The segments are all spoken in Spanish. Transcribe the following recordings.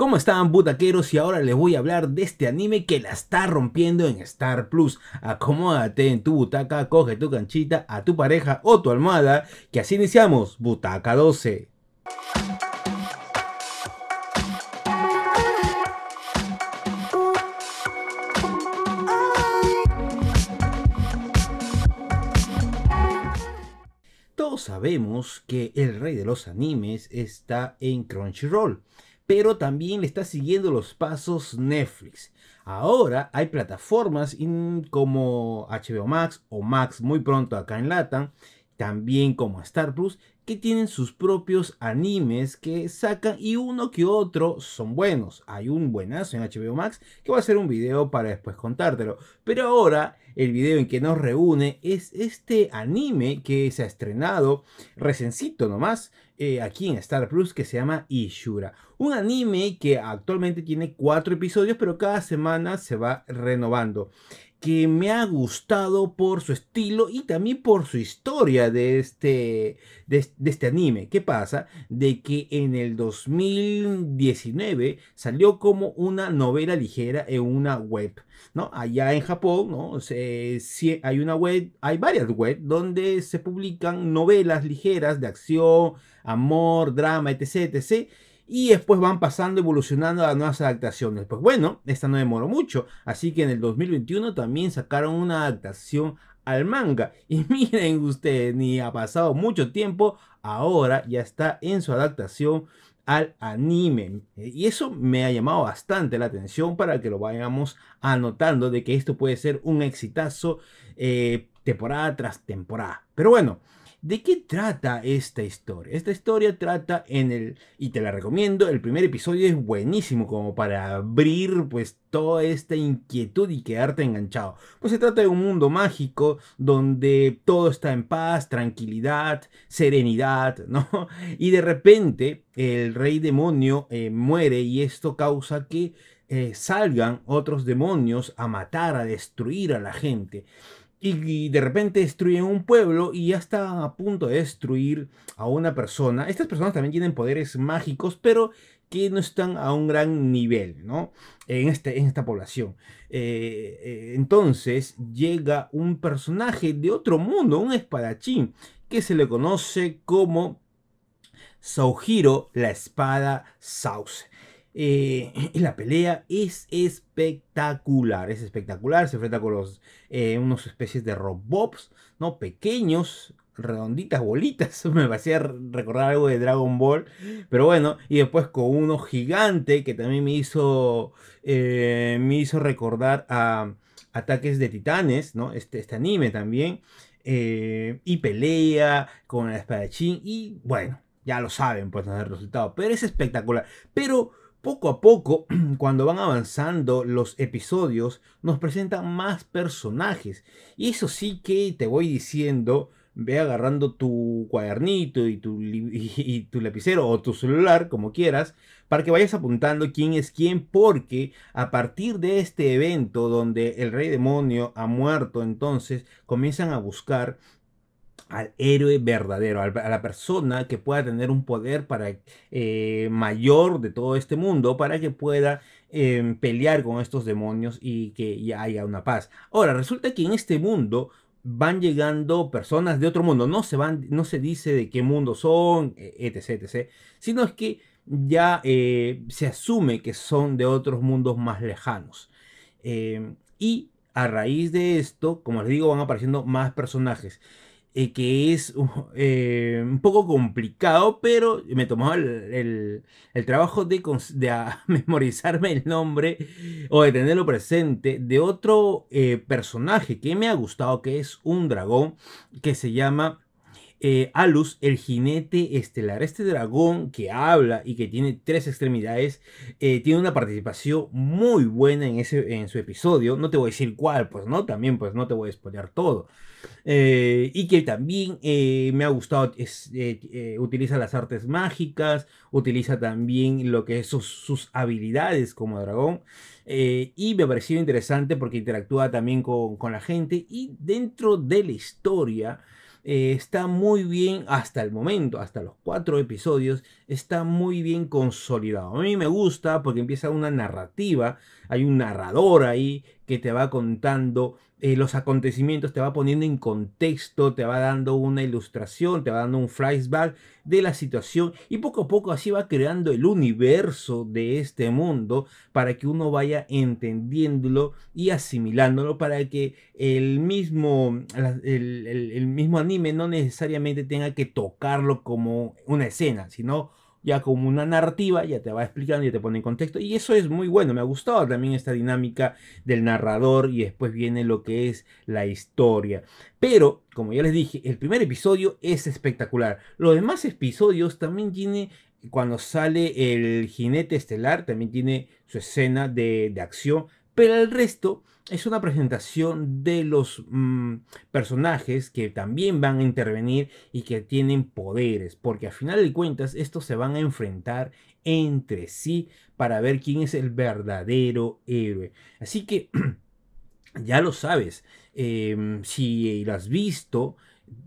¿Cómo están butaqueros? Y ahora les voy a hablar de este anime que la está rompiendo en Star Plus. Acomódate en tu butaca, coge tu canchita, a tu pareja o tu almohada, que así iniciamos Butaca 12. Todos sabemos que el rey de los animes está en Crunchyroll pero también le está siguiendo los pasos Netflix. Ahora hay plataformas como HBO Max o Max muy pronto acá en Latam, también como Star Plus, que tienen sus propios animes que sacan y uno que otro son buenos. Hay un buenazo en HBO Max que va a ser un video para después contártelo. Pero ahora el video en que nos reúne es este anime que se ha estrenado recencito nomás eh, aquí en Star Plus que se llama Ishura. Un anime que actualmente tiene cuatro episodios, pero cada semana se va renovando que me ha gustado por su estilo y también por su historia de este, de, este anime. ¿Qué pasa? De que en el 2019 salió como una novela ligera en una web, ¿no? Allá en Japón, ¿no? hay una web, hay varias webs donde se publican novelas ligeras de acción, amor, drama, etc, etc y después van pasando, evolucionando a nuevas adaptaciones. Pues bueno, esta no demoró mucho, así que en el 2021 también sacaron una adaptación al manga. Y miren ustedes, ni ha pasado mucho tiempo, ahora ya está en su adaptación al anime. Y eso me ha llamado bastante la atención para que lo vayamos anotando de que esto puede ser un exitazo eh, temporada tras temporada. Pero bueno, ¿De qué trata esta historia? Esta historia trata en el, y te la recomiendo, el primer episodio es buenísimo como para abrir pues toda esta inquietud y quedarte enganchado. Pues se trata de un mundo mágico donde todo está en paz, tranquilidad, serenidad, ¿no? Y de repente el rey demonio eh, muere y esto causa que eh, salgan otros demonios a matar, a destruir a la gente y, de repente destruyen un pueblo y ya está a punto de destruir a una persona. Estas personas también tienen poderes mágicos, pero que no están a un gran nivel, ¿no? En, este, en esta población. Eh, eh, entonces llega un personaje de otro mundo, un espadachín, que se le conoce como Sauhiro la espada Sauce y eh, la pelea es espectacular, es espectacular. Se enfrenta con los, eh, unos especies de robots, ¿no? Pequeños, redonditas, bolitas. Me parecía recordar algo de Dragon Ball. Pero bueno, y después con uno gigante que también me hizo, eh, me hizo recordar a Ataques de Titanes, ¿no? Este, este anime también. y pelea con el espadachín. Y bueno, ya lo saben, pues, el resultado. Pero es espectacular. Pero poco a poco, cuando van avanzando los episodios, nos presentan más personajes. Y eso sí que te voy diciendo, ve agarrando tu cuadernito y tu, y, lapicero o tu celular, como quieras, para que vayas apuntando quién es quién, porque a partir de este evento donde el rey demonio ha muerto, entonces comienzan a buscar al héroe verdadero, a la persona que pueda tener un poder para, eh, mayor de todo este mundo, para que pueda em, pelear con estos demonios y que haya una paz. Ahora, resulta que en este mundo van llegando personas de otro mundo, no se, van, no se dice de qué mundo son, e, etc., sino es que ya eh, se asume que son de otros mundos más lejanos. Em, y a raíz de esto, como les digo, van apareciendo más personajes. Eh, que es eh, un poco complicado, pero me tomó el, trabajo de, memorizarme el nombre o de tenerlo presente de otro eh, personaje que me ha gustado, que es un dragón que se llama... Alus, el jinete estelar, este dragón que habla y que tiene tres extremidades, tiene una participación muy buena en, ese, en su episodio. No te voy a decir cuál, pues no, también pues no te voy a spoiler todo. Eh, y que también eh, me ha gustado, eh, utiliza las artes mágicas, utiliza también lo que es sus, habilidades como dragón. y me ha parecido interesante porque interactúa también con, la gente y dentro de la historia. está muy bien hasta el momento, hasta los cuatro episodios, está muy bien consolidado. A mí me gusta porque empieza una narrativa, hay un narrador ahí que te va contando eh, los acontecimientos, te va poniendo en contexto, te va dando una ilustración, te va dando un flashback de la situación y poco a poco así va creando el universo de este mundo para que uno vaya entendiéndolo y asimilándolo para que el mismo, el mismo anime no necesariamente tenga que tocarlo como una escena, sino ya como una narrativa, ya te va explicando y te pone en contexto. Y eso es muy bueno, me ha gustado también esta dinámica del narrador y después viene lo que es la historia. Pero, como ya les dije, el primer episodio es espectacular. Los demás episodios también tiene, cuando sale el jinete estelar, también tiene su escena de, de acción pero el resto es una presentación de los mm, personajes que también van a intervenir y que tienen poderes, porque a final de cuentas estos se van a enfrentar entre sí para ver quién es el verdadero héroe. Así que ya lo sabes, em, si lo has visto,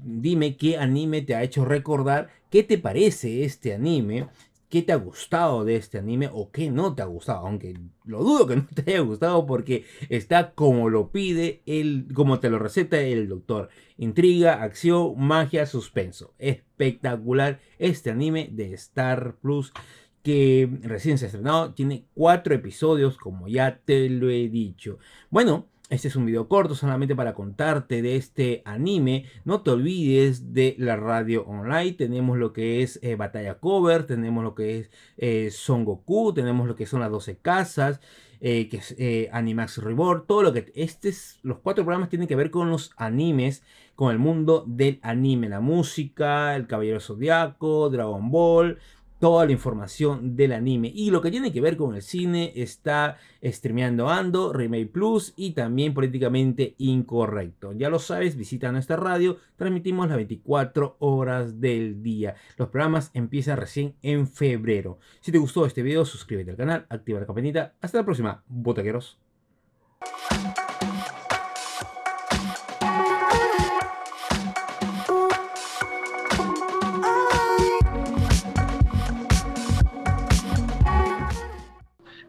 dime qué anime te ha hecho recordar, qué te parece este anime, qué te ha gustado de este anime o qué no te ha gustado, aunque lo dudo que no te haya gustado porque está como lo pide el, como te lo receta el doctor. Intriga, acción, magia, suspenso. Espectacular este anime de Star Plus que recién se ha estrenado, tiene cuatro episodios como ya te lo he dicho. Bueno, este es un video corto solamente para contarte de este anime. No te olvides de la radio online. Tenemos lo que es eh, Batalla Cover, tenemos lo que es eh, Son Goku, tenemos lo que son las 12 casas, eh, que es Animax Reborn. Todo lo que... Este es los cuatro programas tienen que ver con los animes, con el mundo del anime. La música, El Caballero Zodiaco, Dragon Ball, toda la información del anime. Y lo que tiene que ver con el cine está streameando Ando, Remake Plus y también políticamente incorrecto. Ya lo sabes, visita nuestra radio, transmitimos las 24 horas del día. Los programas empiezan recién en febrero. Si te gustó este video, suscríbete al canal, activa la campanita. Hasta la próxima, botaqueros.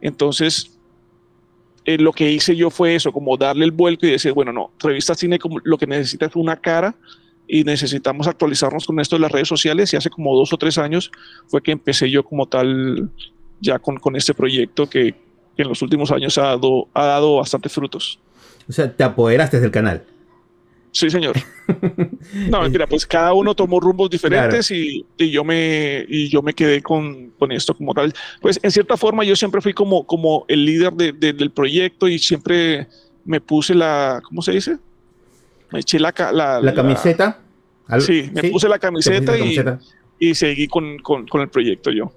Entonces, eh, lo que hice yo fue eso, como darle el vuelco y decir, bueno, no, Revista Cine como lo que necesita es una cara y necesitamos actualizarnos con esto de las redes sociales y hace como dos o tres años fue que empecé yo como tal ya con, este proyecto que, en los últimos años ha dado, ha dado bastantes frutos. O sea, te apoderaste del canal. Sí, señor. No, mira pues cada uno tomó rumbos diferentes y, yo me, y yo me quedé con, esto como tal. Pues en cierta forma yo siempre fui como, como el líder del proyecto y siempre me puse la, ¿cómo se dice? Me eché la... La, camiseta. sí, me puse la camiseta, y, y, seguí con, con, con el proyecto yo.